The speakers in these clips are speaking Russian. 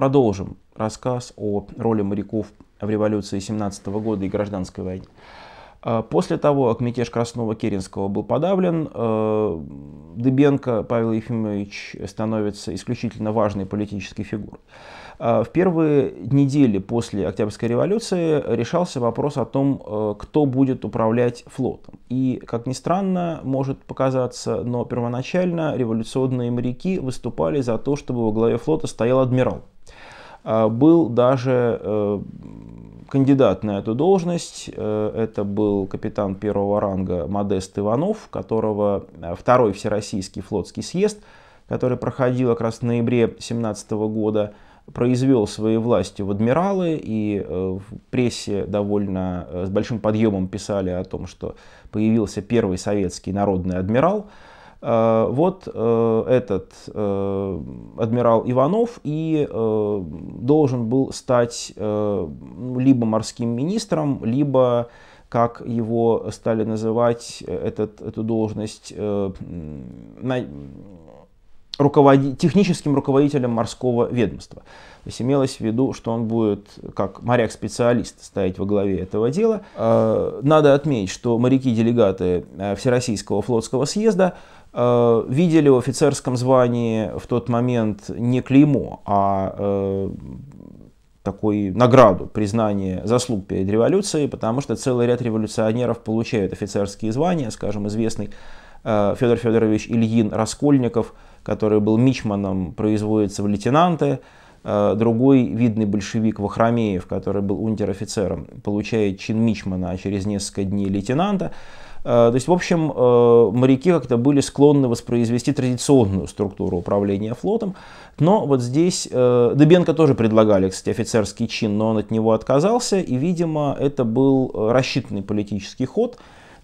продолжим рассказ о роли моряков в революции 17 года и гражданской войне. А, после того, как мятеж Красного керенского был подавлен, а, Дыбенко Павел Ефимович становится исключительно важной политической фигурой. А, в первые недели после Октябрьской революции решался вопрос о том, кто будет управлять флотом. И, как ни странно, может показаться, но первоначально революционные моряки выступали за то, чтобы во главе флота стоял адмирал. А, был даже э, кандидат на эту должность. Э, это был капитан первого ранга Модест Иванов, которого э, второй Всероссийский флотский съезд, который проходил как раз в ноябре 2017 года, произвел свои власти в адмиралы, и в прессе довольно с большим подъемом писали о том, что появился первый советский народный адмирал – Э, вот э, этот э, адмирал Иванов и должен был стать либо морским министром, либо как его стали называть, этот, эту должность, на, руководи, техническим руководителем морского ведомства. То есть имелось в виду, что он будет как моряк-специалист стоять во главе этого дела. надо отметить, что моряки-делегаты Всероссийского флотского съезда Э, видели в офицерском звании в тот момент не клеймо, а э, такой награду, признание заслуг перед революцией, потому что целый ряд революционеров получают офицерские звания, скажем, известный э, Федор Федорович Ильин Раскольников, который был мичманом, производится в лейтенанты, другой видный большевик Вахрамеев, который был унтер-офицером, получает чин мичмана, а через несколько дней лейтенанта. Э, то есть, в общем, э, моряки как-то были склонны воспроизвести традиционную структуру управления флотом. Но вот здесь э, Дебенко тоже предлагали, кстати, офицерский чин, но он от него отказался. И, видимо, это был рассчитанный политический ход,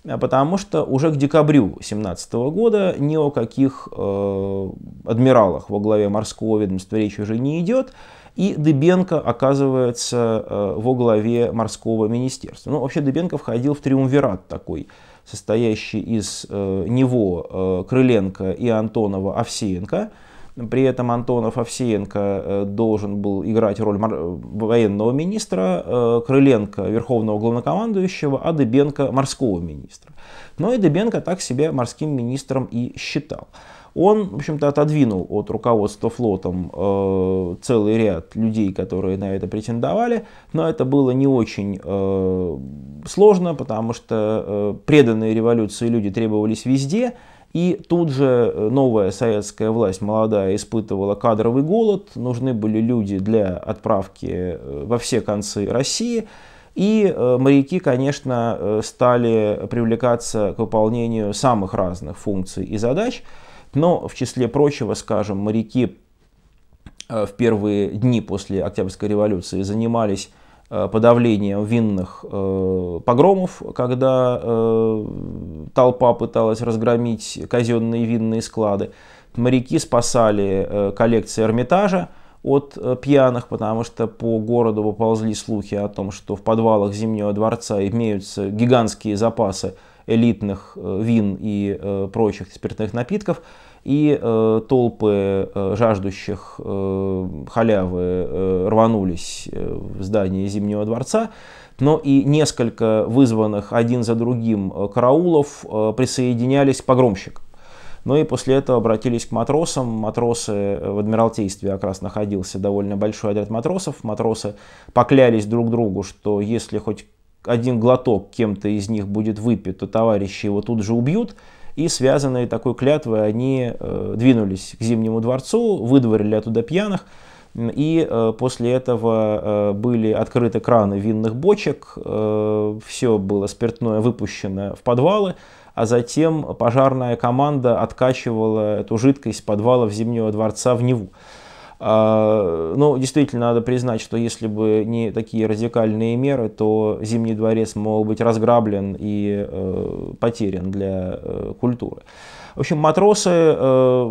потому что уже к декабрю 2017 года ни о каких адмиралах во главе морского ведомства речь уже не идет, и Дыбенко оказывается во главе морского министерства. Ну, вообще Дыбенко входил в триумвират такой состоящий из э, него, э, Крыленко и Антонова Овсеенко. При этом Антонов Овсеенко э, должен был играть роль военного министра, Крыленко – верховного главнокомандующего, а Дыбенко – морского министра. Но и Дыбенко так себя морским министром и считал он, в общем-то, отодвинул от руководства флотом э, целый ряд людей, которые на это претендовали, но это было не очень э, сложно, потому что э, преданные революции люди требовались везде, и тут же э, новая советская власть, молодая, испытывала кадровый голод, нужны были люди для отправки э, во все концы России, и э, моряки, конечно, стали привлекаться к выполнению самых разных функций и задач – но, в числе прочего, скажем, моряки э, в первые дни после Октябрьской революции занимались э, подавлением винных э, погромов, когда толпа пыталась разгромить казенные винные склады. Моряки спасали коллекции Эрмитажа от пьяных, потому что по городу поползли слухи о том, что в подвалах Зимнего дворца имеются гигантские запасы элитных э, вин и э, прочих спиртных напитков, и э, толпы жаждущих халявы рванулись в здание Зимнего дворца, но и несколько вызванных один за другим караулов э, присоединялись погромщикам. Но ну и после этого обратились к матросам. Матросы в Адмиралтействе как раз находился довольно большой отряд матросов. Матросы поклялись друг другу, что если хоть один глоток кем-то из них будет выпит, то товарищи его тут же убьют. И связанные такой клятвой они э, двинулись к Зимнему дворцу, выдворили оттуда пьяных. И э, после этого э, были открыты краны винных бочек, э, все было спиртное выпущено в подвалы, а затем пожарная команда откачивала эту жидкость с в Зимнего дворца в Неву. А, ну, действительно, надо признать, что если бы не такие радикальные меры, то Зимний дворец мог быть разграблен и э, потерян для э, культуры. В общем, матросы э,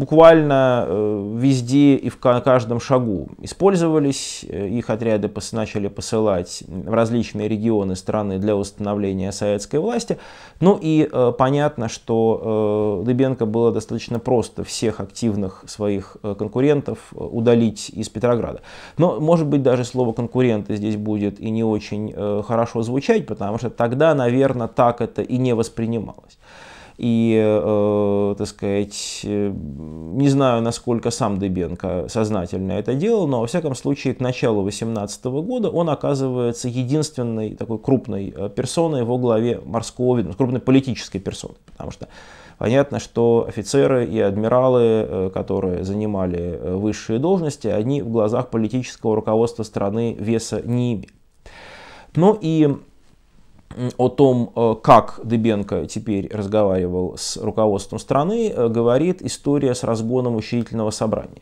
буквально э, везде и в каждом шагу использовались. Э, их отряды начали посылать в различные регионы страны для установления советской власти. Ну и э, понятно, что Дыбенко было достаточно просто всех активных своих конкурентов удалить из Петрограда. Но, может быть, даже слово «конкуренты» здесь будет и не очень хорошо звучать, потому что тогда, наверное, так это и не воспринималось. И, э, так сказать, не знаю, насколько сам Дыбенко сознательно это делал, но, во всяком случае, к началу 2018 года он оказывается единственной такой крупной э, персоной во главе морского ведомства, крупной политической персоной, потому что Понятно, что офицеры и адмиралы, э, которые занимали высшие должности, они в глазах политического руководства страны веса не имели. Но ну и о том, э, как Дыбенко теперь разговаривал с руководством страны, э, говорит история с разгоном учредительного собрания.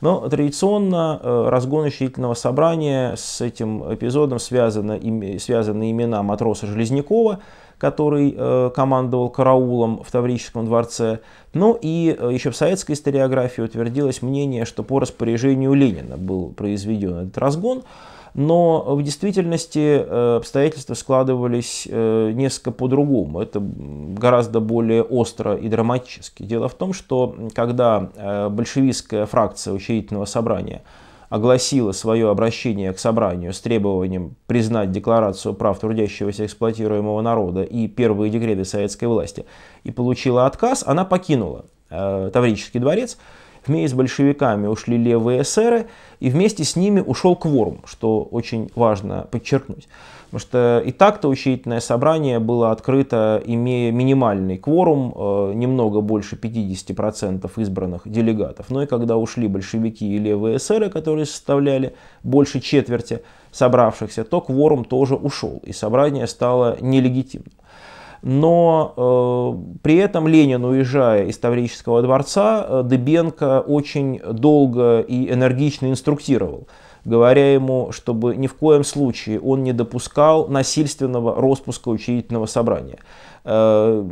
Но традиционно э, разгон учредительного собрания с этим эпизодом связаны, связаны имена матроса Железнякова, который командовал караулом в Таврическом дворце. но ну и еще в советской историографии утвердилось мнение, что по распоряжению Ленина был произведен этот разгон но в действительности э, обстоятельства складывались э, несколько по-другому. Это гораздо более остро и драматически. Дело в том, что когда э, большевистская фракция учредительного собрания огласила свое обращение к собранию с требованием признать Декларацию прав трудящегося эксплуатируемого народа и первые декреты советской власти и получила отказ, она покинула э, Таврический дворец – Тьме с большевиками ушли левые эсеры, и вместе с ними ушел кворум, что очень важно подчеркнуть. Потому что и так-то учредительное собрание было открыто, имея минимальный кворум, э, немного больше 50% избранных делегатов. Но ну и когда ушли большевики и левые эсеры, которые составляли больше четверти собравшихся, то кворум тоже ушел, и собрание стало нелегитимным но э, при этом Ленин, уезжая из Таврического дворца, э, Дыбенко очень долго и энергично инструктировал говоря ему, чтобы ни в коем случае он не допускал насильственного распуска учредительного собрания. Э,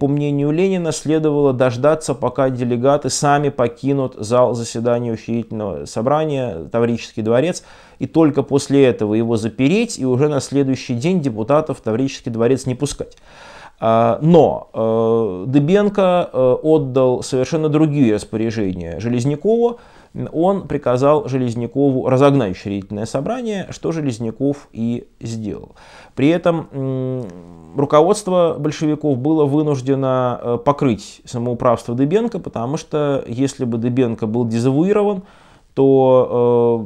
по мнению Ленина, следовало дождаться, пока делегаты сами покинут зал заседания учредительного собрания, Таврический дворец, и только после этого его запереть, и уже на следующий день депутатов в Таврический дворец не пускать. Э, но э, Дыбенко отдал совершенно другие распоряжения Железнякову, он приказал Железнякову разогнать учредительное собрание, что Железняков и сделал. При этом руководство большевиков было вынуждено э, покрыть самоуправство Дыбенко, потому что если бы Дыбенко был дезавуирован, то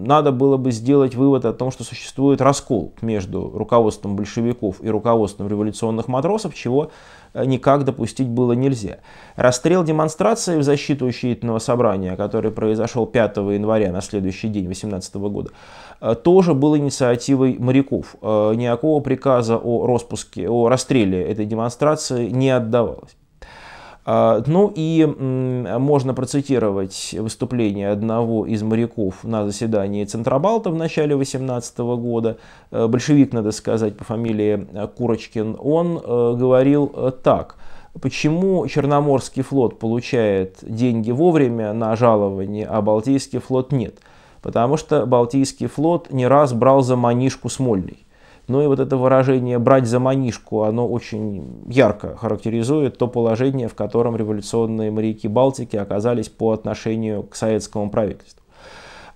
э, надо было бы сделать вывод о том, что существует раскол между руководством большевиков и руководством революционных матросов, чего Э, никак допустить было нельзя. Расстрел демонстрации в защиту учительного собрания, который произошел 5 января на следующий день 2018 года, э, тоже был инициативой моряков. Э, никакого приказа о распуске, о расстреле этой демонстрации не отдавалось. А, ну и можно процитировать выступление одного из моряков на заседании Центробалта в начале 18 года. Э, большевик, надо сказать, по фамилии э, Курочкин. Он э, говорил так. Почему Черноморский флот получает деньги вовремя на жалование, а Балтийский флот нет? Потому что Балтийский флот не раз брал за манишку Смольный. Ну и вот это выражение «брать за манишку», оно очень ярко характеризует то положение, в котором революционные моряки Балтики оказались по отношению к советскому правительству.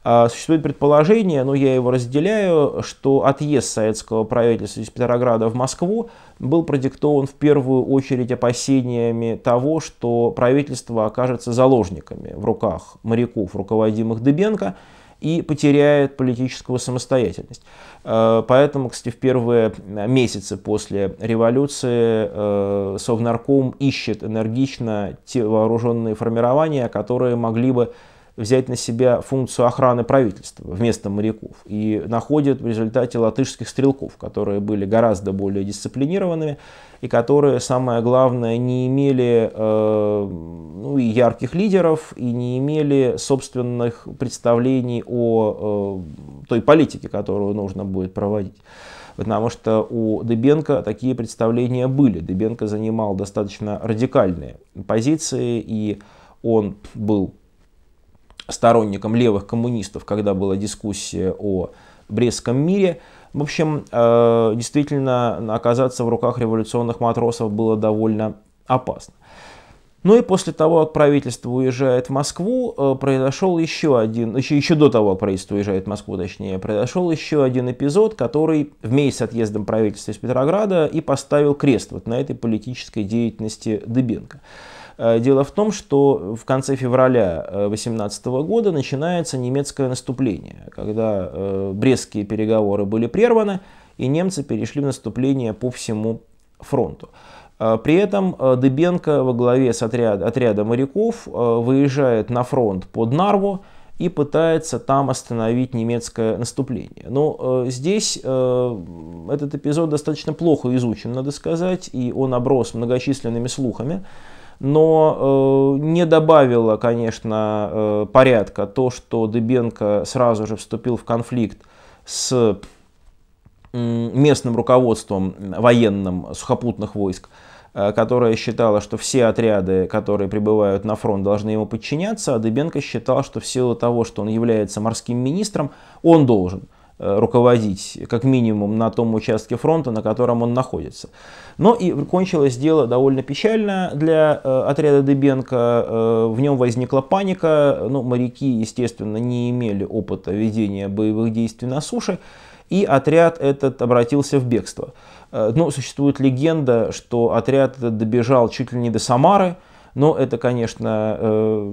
А, существует предположение, но я его разделяю, что отъезд советского правительства из Петрограда в Москву был продиктован в первую очередь опасениями того, что правительство окажется заложниками в руках моряков, руководимых Дыбенко, и потеряет политическую самостоятельность. Э, поэтому, кстати, в первые месяцы после революции э, Совнарком ищет энергично те вооруженные формирования, которые могли бы взять на себя функцию охраны правительства вместо моряков и находят в результате латышских стрелков, которые были гораздо более дисциплинированными и которые, самое главное, не имели э, ну, и ярких лидеров и не имели собственных представлений о э, той политике, которую нужно будет проводить потому что у Дыбенко такие представления были. Дыбенко занимал достаточно радикальные позиции, и он был сторонником левых коммунистов, когда была дискуссия о Брестском мире. В общем, э, действительно, оказаться в руках революционных матросов было довольно опасно. Ну и после того, как правительство уезжает в Москву, э, произошел еще один, еще, ну, еще до того, как правительство уезжает в Москву, точнее, произошел еще один эпизод, который вместе с отъездом правительства из Петрограда и поставил крест вот на этой политической деятельности Дыбенко. Э, дело в том, что в конце февраля 18 э, года начинается немецкое наступление, когда э, брестские переговоры были прерваны, и немцы перешли в наступление по всему фронту. При этом Дыбенко во главе с отряд, отряда моряков выезжает на фронт под Нарву и пытается там остановить немецкое наступление. Но здесь этот эпизод достаточно плохо изучен, надо сказать, и он оброс многочисленными слухами но э, не добавило, конечно, э, порядка то, что Дыбенко сразу же вступил в конфликт с местным руководством военным сухопутных войск, э, которое считало, что все отряды, которые прибывают на фронт, должны ему подчиняться, а Дыбенко считал, что в силу того, что он является морским министром, он должен. Э, руководить, как минимум, на том участке фронта, на котором он находится. Но и кончилось дело довольно печально для э, отряда Дыбенко. Э, в нем возникла паника. Ну, моряки, естественно, не имели опыта ведения боевых действий на суше. И отряд этот обратился в бегство. Э, ну, существует легенда, что отряд добежал чуть ли не до Самары, но ну, это, конечно, э,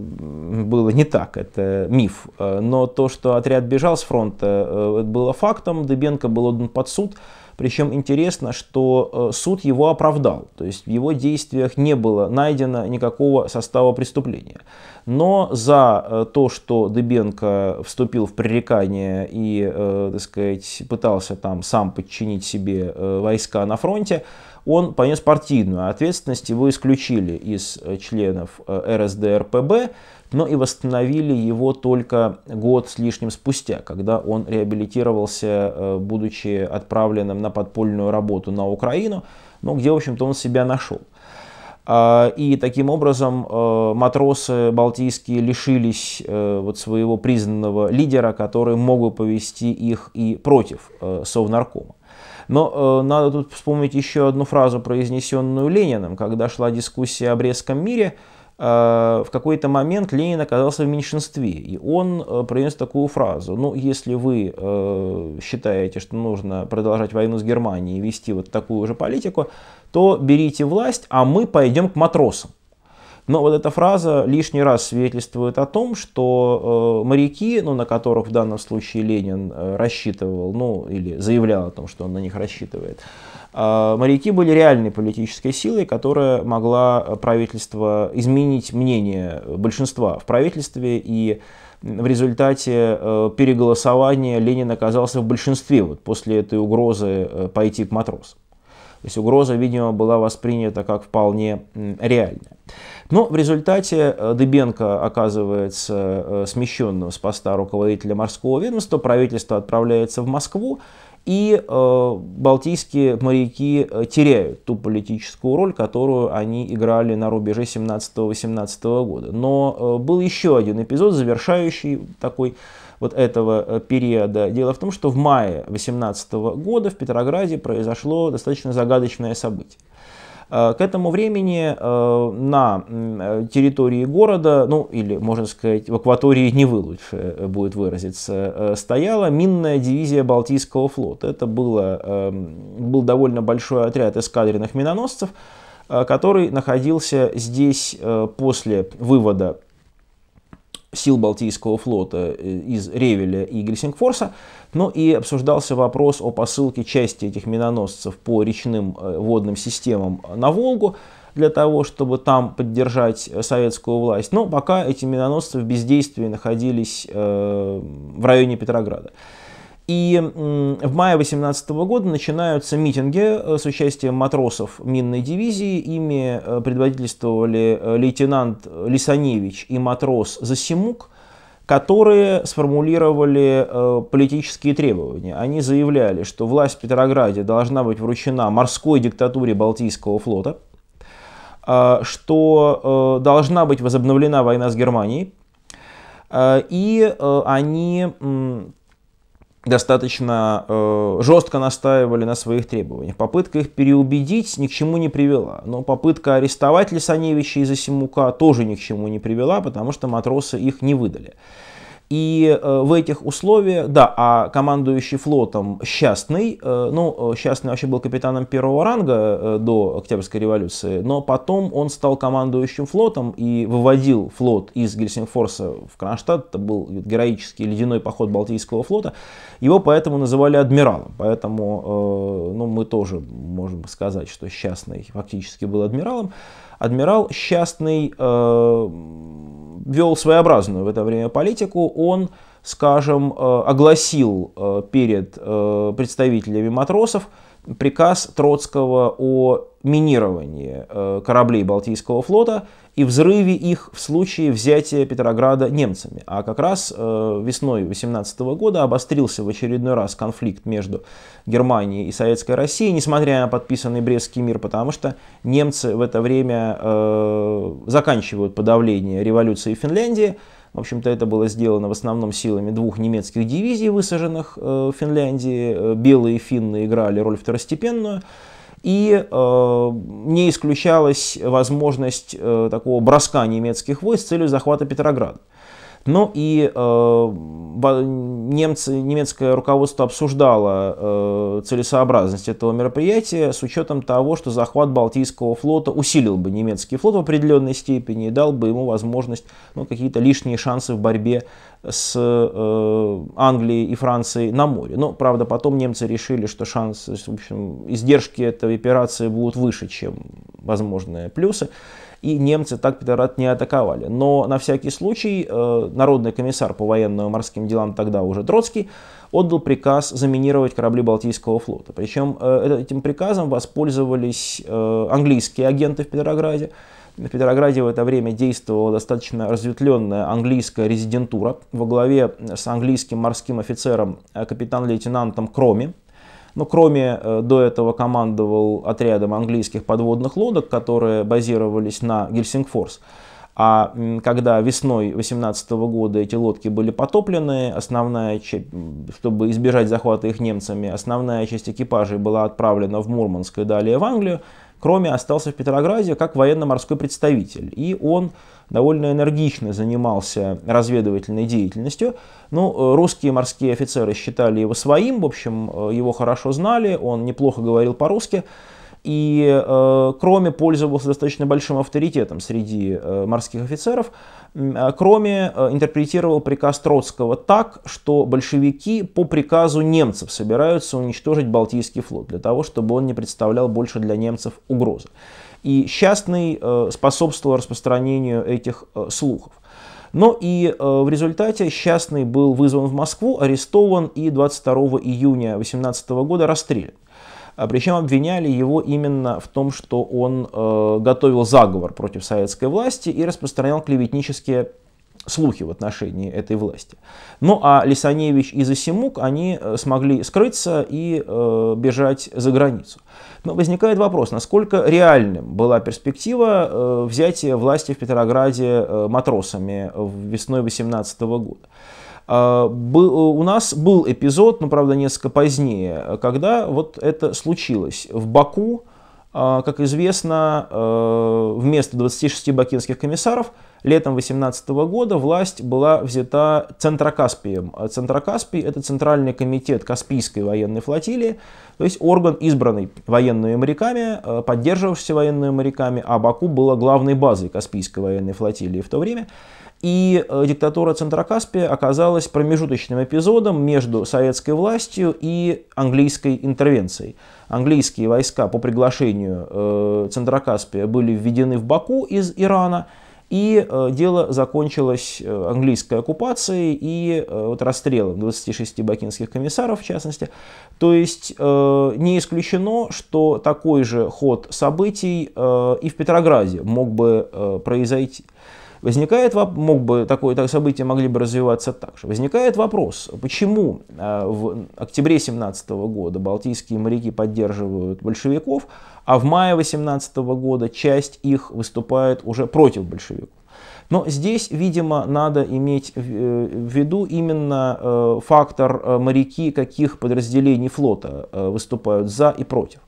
было не так, это миф. Э, но то, что отряд бежал с фронта, э, это было фактом. Дыбенко был отдан под суд. Причем интересно, что суд его оправдал, то есть в его действиях не было найдено никакого состава преступления. Но за то, что Дыбенко вступил в пререкание и, так сказать, пытался там сам подчинить себе войска на фронте, он понес партийную ответственность, его исключили из э, членов э, РСДРПБ, но и восстановили его только год с лишним спустя, когда он реабилитировался, э, будучи отправленным на подпольную работу на Украину, но ну, где, в общем-то, он себя нашел. А, и таким образом матросы балтийские лишились вот своего признанного лидера, который мог бы повести их и против Совнаркома. Но э, надо тут вспомнить еще одну фразу, произнесенную Лениным, когда шла дискуссия о Брестском мире, э, в какой-то момент Ленин оказался в меньшинстве, и он э, произнес такую фразу. Ну, если вы э, считаете, что нужно продолжать войну с Германией и вести вот такую же политику, то берите власть, а мы пойдем к матросам. Но вот эта фраза лишний раз свидетельствует о том, что э, моряки, ну, на которых в данном случае Ленин э, рассчитывал, ну, или заявлял о том, что он на них рассчитывает, э, моряки были реальной политической силой, которая могла правительство изменить мнение большинства в правительстве и в результате э, переголосования Ленин оказался в большинстве вот после этой угрозы э, пойти к матросам, То есть угроза, видимо, была воспринята как вполне реальная. Но ну, в результате э, Дыбенко оказывается э, смещенным с поста руководителя морского ведомства, правительство отправляется в Москву, и э, балтийские моряки э, теряют ту политическую роль, которую они играли на рубеже 17-18 года. Но э, был еще один эпизод, завершающий такой вот этого периода. Дело в том, что в мае 18 года в Петрограде произошло достаточно загадочное событие. Э, к этому времени э, на э, территории города, ну или, можно сказать, в акватории Невы лучше будет выразиться, стояла минная дивизия Балтийского флота. Это было, был довольно большой отряд эскадренных миноносцев, который находился здесь после вывода сил Балтийского флота э, из Ревеля и Гельсингфорса, но и обсуждался вопрос о посылке части этих миноносцев по речным э, водным системам на Волгу для того, чтобы там поддержать э, советскую власть. Но пока эти миноносцы в бездействии находились в районе Петрограда. И в мае 18 года начинаются митинги э, с участием матросов минной дивизии. Ими э, предводительствовали э, лейтенант Лисаневич и матрос Засимук, которые сформулировали политические требования. Они заявляли, что власть в Петрограде должна быть вручена морской диктатуре Балтийского флота, что должна быть возобновлена война с Германией, и они достаточно э, жестко настаивали на своих требованиях. Попытка их переубедить ни к чему не привела. Но попытка арестовать Лисаневича за симука тоже ни к чему не привела, потому что матросы их не выдали. И э, в этих условиях, да, а командующий флотом Счастный, э, ну, э, Счастный вообще был капитаном первого ранга до Октябрьской революции, но потом он стал командующим флотом и выводил флот из Гельсингфорса в Кронштадт, это был героический ледяной поход Балтийского флота, его поэтому называли адмиралом, поэтому, ну, мы тоже можем сказать, что Счастный фактически был адмиралом. Адмирал Счастный вел своеобразную в это время политику. Он, скажем, э, огласил э, перед э, представителями матросов, приказ Троцкого о минировании э, кораблей Балтийского флота и взрыве их в случае взятия Петрограда немцами. А как раз э, весной 18 года обострился в очередной раз конфликт между Германией и Советской Россией, несмотря на подписанный Брестский мир, потому что немцы в это время э, заканчивают подавление революции в Финляндии, в общем-то, это было сделано в основном силами двух немецких дивизий, высаженных э, в Финляндии. Э, белые финны играли роль второстепенную. И э, не исключалась возможность э, такого броска немецких войск с целью захвата Петрограда. Но ну и э, немцы, немецкое руководство обсуждало э, целесообразность этого мероприятия с учетом того, что захват Балтийского флота усилил бы немецкий флот в определенной степени и дал бы ему возможность ну, какие-то лишние шансы в борьбе с э, Англией и Францией на море. Но, правда, потом немцы решили, что шансы, в общем, издержки этой операции будут выше, чем возможные плюсы и немцы так Петроград не атаковали. Но на всякий случай э, народный комиссар по военно-морским делам тогда уже Троцкий отдал приказ заминировать корабли Балтийского флота. Причем э, этим приказом воспользовались э, английские агенты в Петрограде. В Петрограде в это время действовала достаточно разветвленная английская резидентура во главе с английским морским офицером капитан-лейтенантом Кроми. Но ну, кроме э, до этого командовал отрядом английских подводных лодок, которые базировались на Гельсингфорс. А когда весной 18 года эти лодки были потоплены, основная часть, чтобы избежать захвата их немцами, основная часть экипажей была отправлена в Мурманск и далее в Англию. Кроме остался в Петрограде как военно-морской представитель. И он довольно энергично занимался разведывательной деятельностью. Ну, э, русские морские офицеры считали его своим, в общем, э, его хорошо знали, он неплохо говорил по-русски. И э, Кроме пользовался достаточно большим авторитетом среди э, морских офицеров. Э, кроме э, интерпретировал приказ Троцкого так, что большевики по приказу немцев собираются уничтожить Балтийский флот, для того, чтобы он не представлял больше для немцев угрозы. И Счастный э, способствовал распространению этих э, слухов. Но и э, в результате Счастный был вызван в Москву, арестован и 22 июня 18 года расстрелян. А причем обвиняли его именно в том, что он э, готовил заговор против советской власти и распространял клеветнические слухи в отношении этой власти. Ну а Лисаневич и Засимук, они э, смогли скрыться и э, бежать за границу. Но возникает вопрос, насколько реальным была перспектива э, взятия власти в Петрограде э, матросами весной 18 года. А, э, у нас был эпизод, но ну, правда несколько позднее, когда вот это случилось. В Баку, а, как известно, э, вместо 26 бакинских комиссаров – Летом 18 года власть была взята Центрокаспием. А Центрокаспий – это Центральный комитет Каспийской военной флотилии, то есть орган, избранный военными моряками, э, поддерживавшийся военными моряками, а Баку была главной базой Каспийской военной флотилии в то время. И э, диктатура Центрокаспия оказалась промежуточным эпизодом между советской властью и английской интервенцией. Английские войска по приглашению э, Центрокаспия были введены в Баку из Ирана – и э, дело закончилось э, английской оккупацией и э, вот расстрелом 26 бакинских комиссаров, в частности. То есть не исключено, что такой же ход событий и в Петрограде мог бы произойти. Возникает, мог бы, такое, так, события могли бы развиваться так же. Возникает вопрос, почему э, в октябре 17 года балтийские моряки поддерживают большевиков, а в мае 18 года часть их выступает уже против большевиков. Но здесь, видимо, надо иметь в э, виду именно э, фактор моряки, каких подразделений флота выступают за и против.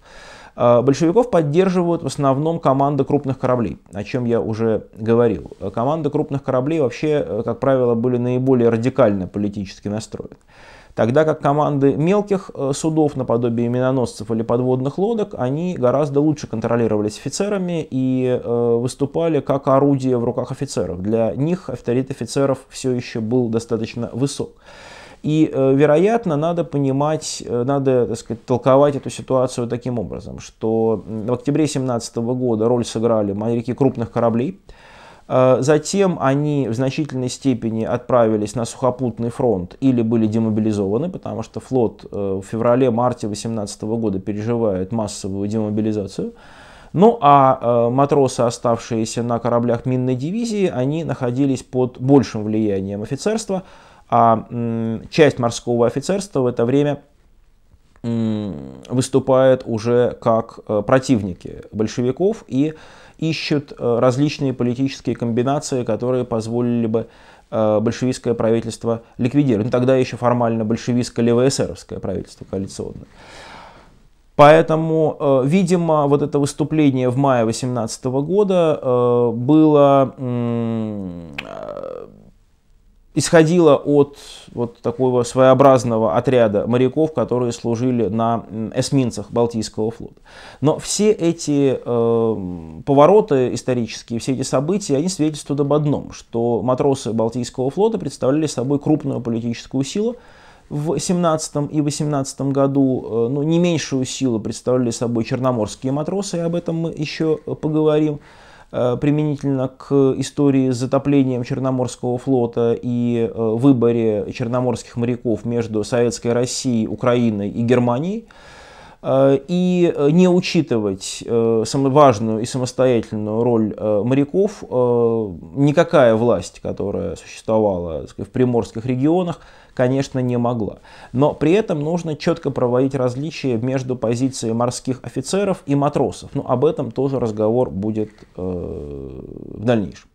А, большевиков поддерживают в основном команда крупных кораблей, о чем я уже говорил. Команда крупных кораблей вообще, э, как правило, были наиболее радикально политически настроены. Тогда как команды мелких э, судов, наподобие миноносцев или подводных лодок, они гораздо лучше контролировались офицерами и э, выступали как орудие в руках офицеров. Для них авторитет офицеров все еще был достаточно высок. И, э, вероятно, надо понимать, э, надо, так сказать, толковать эту ситуацию таким образом, что в октябре 2017 года роль сыграли моряки крупных кораблей, э, Затем они в значительной степени отправились на сухопутный фронт или были демобилизованы, потому что флот в феврале-марте 2018 года переживает массовую демобилизацию. Ну а матросы, оставшиеся на кораблях минной дивизии, они находились под большим влиянием офицерства, а часть морского офицерства в это время выступает уже как э, противники большевиков и ищут э, различные политические комбинации, которые позволили бы э, большевистское правительство ликвидировать. Ну, тогда еще формально большевистско-левоэсеровское правительство коалиционное. Поэтому, видимо, вот это выступление в мае 2018 года было исходила от вот такого своеобразного отряда моряков, которые служили на эсминцах Балтийского флота. Но все эти э, повороты исторические, все эти события, они свидетельствуют об одном, что матросы Балтийского флота представляли собой крупную политическую силу, в 17 и 18 году э, ну, не меньшую силу представляли собой черноморские матросы, и об этом мы еще поговорим. Э, применительно к истории с затоплением Черноморского флота и э, выборе черноморских моряков между Советской Россией, Украиной и Германией. Э, и э, не учитывать э, самую важную и самостоятельную роль моряков никакая власть, которая существовала сказать, в приморских регионах, конечно, не могла. Но при этом нужно четко проводить различия между позицией морских офицеров и матросов. Но ну, об этом тоже разговор будет в дальнейшем.